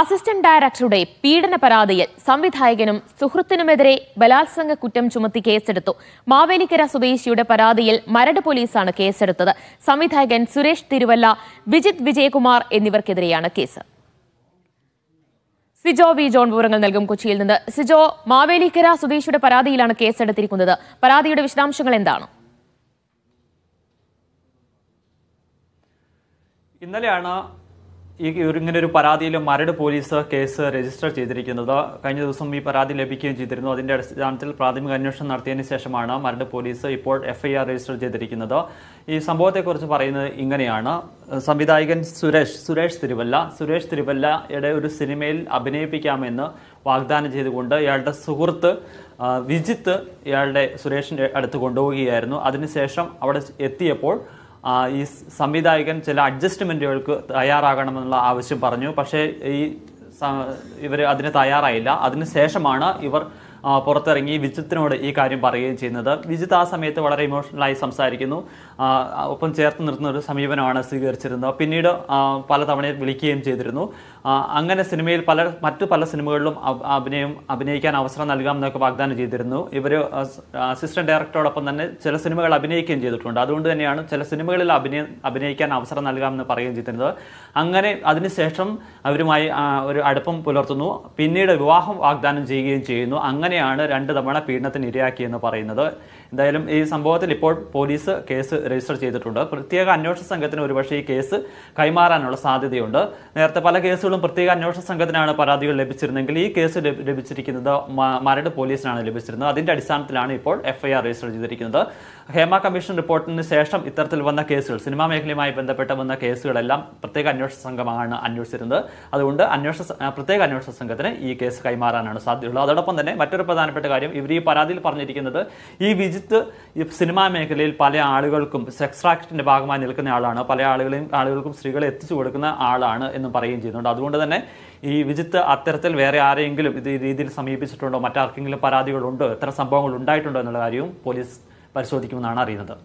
assistant ഡയറക്ടറുടെ പീഡന പരാതിയിൽ സംവിധായകനും സുഹൃത്തിനുമെതിരെ ബലാത്സംഗ കുറ്റം ചുമത്തി കേസെടുത്തു മാവേലിക്കര സ്വദേശിയുടെ പരാതിയിൽ മരട് പോലീസാണ് കേസെടുത്തത് സംവിധായകൻ സുരേഷ് തിരുവല്ല വിജിത് വിജയകുമാർ എന്നിവർക്കെതിരെയാണ് കേസ് സിജോ വി ജോൺ വിവരങ്ങൾ നൽകും കൊച്ചിയിൽ നിന്ന് സിജോ മാവേലിക്കര സ്വദേശിയുടെ പരാതിയിലാണ് കേസെടുത്തിരിക്കുന്നത് പരാതിയുടെ വിശദാംശങ്ങൾ എന്താണ് ഇന്നലെയാണ് ഈ ഇങ്ങനെ ഒരു പരാതിയിൽ മരട് പോലീസ് കേസ് രജിസ്റ്റർ ചെയ്തിരിക്കുന്നത് കഴിഞ്ഞ ദിവസം ഈ പരാതി ലഭിക്കുകയും ചെയ്തിരുന്നു അതിന്റെ അടിസ്ഥാനത്തിൽ പ്രാഥമിക അന്വേഷണം നടത്തിയതിനു ശേഷമാണ് മരട് പോലീസ് ഇപ്പോൾ എഫ്ഐആർ രജിസ്റ്റർ ചെയ്തിരിക്കുന്നത് ഈ സംഭവത്തെക്കുറിച്ച് പറയുന്നത് ഇങ്ങനെയാണ് സംവിധായകൻ സുരേഷ് സുരേഷ് തിരുവല്ല സുരേഷ് തിരുവല്ലയുടെ ഒരു സിനിമയിൽ അഭിനയിപ്പിക്കാമെന്ന് വാഗ്ദാനം ചെയ്തുകൊണ്ട് ഇയാളുടെ സുഹൃത്ത് വിജിത്ത് ഇയാളുടെ സുരേഷിൻ്റെ അടുത്ത് കൊണ്ടുപോവുകയായിരുന്നു അതിനുശേഷം അവിടെ എത്തിയപ്പോൾ ഈ സംവിധായകൻ ചില അഡ്ജസ്റ്റ്മെൻറ്റുകൾക്ക് തയ്യാറാകണമെന്നുള്ള ആവശ്യം പറഞ്ഞു പക്ഷേ ഈ ഇവർ അതിന് തയ്യാറായില്ല അതിനുശേഷമാണ് ഇവർ പുറത്തിറങ്ങി വിജിത്തിനോട് ഈ കാര്യം പറയുകയും ചെയ്യുന്നത് വിജിത്ത് ആ സമയത്ത് വളരെ ഇമോഷണലായി സംസാരിക്കുന്നു ഒപ്പം ചേർത്ത് നിർത്തുന്ന ഒരു സമീപനമാണ് സ്വീകരിച്ചിരുന്നത് പിന്നീട് പലതവണ വിളിക്കുകയും ചെയ്തിരുന്നു അങ്ങനെ സിനിമയിൽ പല മറ്റു പല സിനിമകളിലും അഭിനയം അഭിനയിക്കാൻ അവസരം നൽകാം എന്നൊക്കെ വാഗ്ദാനം ചെയ്തിരുന്നു ഇവർ അസിസ്റ്റന്റ് ഡയറക്ടറോടൊപ്പം തന്നെ ചില സിനിമകൾ അഭിനയിക്കുകയും ചെയ്തിട്ടുണ്ട് അതുകൊണ്ട് തന്നെയാണ് ചില സിനിമകളിൽ അഭിനയ അഭിനയിക്കാൻ അവസരം നൽകാമെന്ന് പറയുകയും ചെയ്തിരുന്നത് അങ്ങനെ അതിനുശേഷം അവരുമായി ഒരു അടുപ്പം പുലർത്തുന്നു പിന്നീട് വിവാഹം വാഗ്ദാനം ചെയ്യുകയും ചെയ്യുന്നു അങ്ങനെ അങ്ങനെയാണ് രണ്ട് തവണ പീഡനത്തിന് ഇരയാക്കിയെന്ന് പറയുന്നത് എന്തായാലും ഈ സംഭവത്തിൽ ഇപ്പോൾ പോലീസ് കേസ് രജിസ്റ്റർ ചെയ്തിട്ടുണ്ട് പ്രത്യേക അന്വേഷണ സംഘത്തിന് ഒരുപക്ഷെ ഈ കേസ് കൈമാറാനുള്ള സാധ്യതയുണ്ട് നേരത്തെ പല കേസുകളും പ്രത്യേക അന്വേഷണ സംഘത്തിനാണ് പരാതികൾ ലഭിച്ചിരുന്നെങ്കിൽ ഈ കേസ് ലഭിച്ചിരിക്കുന്നത് മരട് പോലീസിനാണ് ലഭിച്ചിരുന്നത് അതിന്റെ അടിസ്ഥാനത്തിലാണ് ഇപ്പോൾ എഫ്ഐആർ രജിസ്റ്റർ ചെയ്തിരിക്കുന്നത് ഹേമ കമ്മീഷൻ റിപ്പോർട്ടിന് ശേഷം ഇത്തരത്തിൽ വന്ന കേസുകൾ സിനിമാ മേഖലയുമായി ബന്ധപ്പെട്ട് വന്ന കേസുകളെല്ലാം പ്രത്യേക അന്വേഷണ സംഘമാണ് അന്വേഷിച്ചിരുന്നത് അതുകൊണ്ട് അന്വേഷണ പ്രത്യേക അന്വേഷണ സംഘത്തിന് ഈ കേസ് കൈമാറാനാണ് സാധ്യതയുള്ളത് അതോടൊപ്പം തന്നെ മറ്റൊരു മറ്റൊരു പ്രധാനപ്പെട്ട കാര്യം ഇവർ ഈ പരാതിയിൽ പറഞ്ഞിരിക്കുന്നത് ഈ വിജിത്ത് ഈ സിനിമാ മേഖലയിൽ പല ആളുകൾക്കും സെക്സ് റാക്കറ്റിൻ്റെ ഭാഗമായി നിൽക്കുന്ന ആളാണ് പല ആളുകളെയും ആളുകൾക്കും സ്ത്രീകളെ എത്തിച്ചു കൊടുക്കുന്ന ആളാണ് എന്ന് പറയുകയും ചെയ്യുന്നുണ്ട് അതുകൊണ്ട് തന്നെ ഈ വിജിത്ത് അത്തരത്തിൽ വേറെ ആരെങ്കിലും ഇത് രീതിയിൽ സമീപിച്ചിട്ടുണ്ടോ മറ്റാർക്കെങ്കിലും പരാതികളുണ്ടോ എത്ര സംഭവങ്ങൾ ഉണ്ടായിട്ടുണ്ടോ എന്നുള്ള കാര്യവും പോലീസ് പരിശോധിക്കുമെന്നാണ് അറിയുന്നത്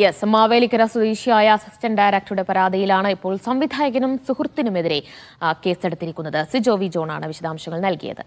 യെസ് മാവേലിക്കര സ്വദേശിയായ അസിസ്റ്റന്റ് ഡയറക്ടറുടെ പരാതിയിലാണ് ഇപ്പോൾ സംവിധായകനും സുഹൃത്തിനുമെതിരെ കേസെടുത്തിരിക്കുന്നത് സിജോവി ജോണാണ് വിശദാംശങ്ങൾ നൽകിയത്